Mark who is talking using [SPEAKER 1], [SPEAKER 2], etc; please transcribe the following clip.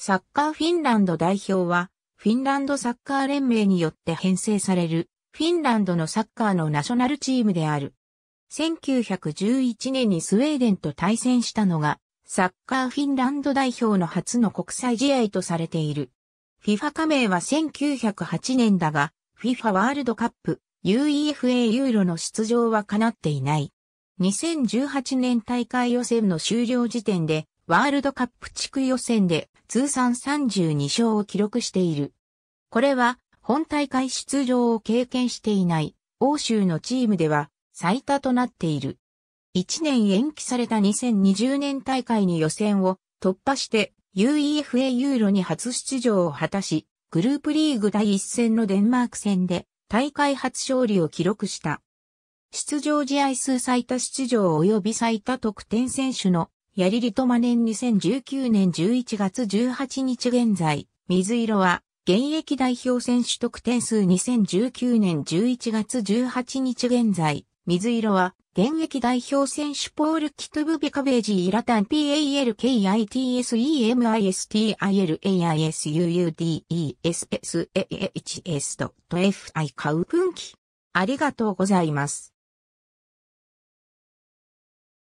[SPEAKER 1] サッカーフィンラ
[SPEAKER 2] ンド代表は、フィンランドサッカー連盟によって編成される、フィンランド
[SPEAKER 3] のサッカーのナショナルチームである。1911年にスウェーデンと対戦したのが、サッカーフィンランド代表の初の国際試合とされている。FIFA 加盟は1908年だが、FIFA ワールドカップ、UEFA ユーロの出場は叶っていない。2018年大会予選の終了時点で、ワールドカップ地区予選で通算32勝を記録している。これは本大会出場を経験していない欧州のチームでは最多となっている。1年延期された2020年大会に予選を突破して UEFA ユーロに初出場を果たし、グループリーグ第1戦のデンマーク戦で大会初勝利を記録した。出場試合数最多出場及び最多得点選手のヤリリトマネン2019年11月18日現在、水色は、現役代表選手得点数2019年11月18日現在、水色は、現役代表選手ポール・キトゥブ・ビカベージ・イラタン p a l k i t s e m i s t i l a i s u
[SPEAKER 2] u d e s s a h s と FI カウプンキ。ありがとうございます。